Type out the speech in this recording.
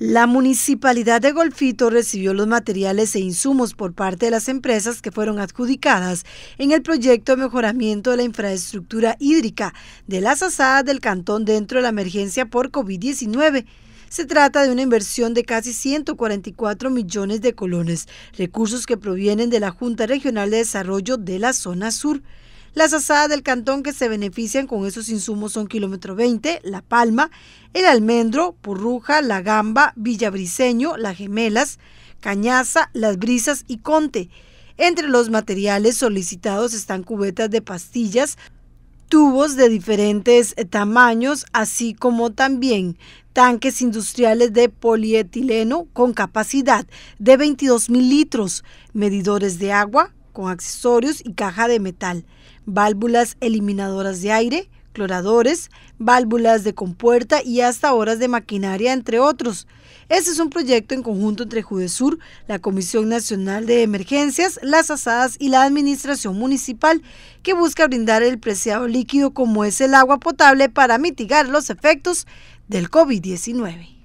La municipalidad de Golfito recibió los materiales e insumos por parte de las empresas que fueron adjudicadas en el proyecto de mejoramiento de la infraestructura hídrica de las asadas del cantón dentro de la emergencia por COVID-19. Se trata de una inversión de casi 144 millones de colones, recursos que provienen de la Junta Regional de Desarrollo de la Zona Sur. Las asadas del cantón que se benefician con esos insumos son Kilómetro 20, La Palma, El Almendro, Porruja, La Gamba, Villabriseño, Las Gemelas, Cañaza, Las Brisas y Conte. Entre los materiales solicitados están cubetas de pastillas, tubos de diferentes eh, tamaños, así como también tanques industriales de polietileno con capacidad de 22 mil litros, medidores de agua, con accesorios y caja de metal, válvulas eliminadoras de aire, cloradores, válvulas de compuerta y hasta horas de maquinaria, entre otros. Este es un proyecto en conjunto entre Judesur, la Comisión Nacional de Emergencias, las ASADAS y la Administración Municipal, que busca brindar el preciado líquido como es el agua potable para mitigar los efectos del COVID-19.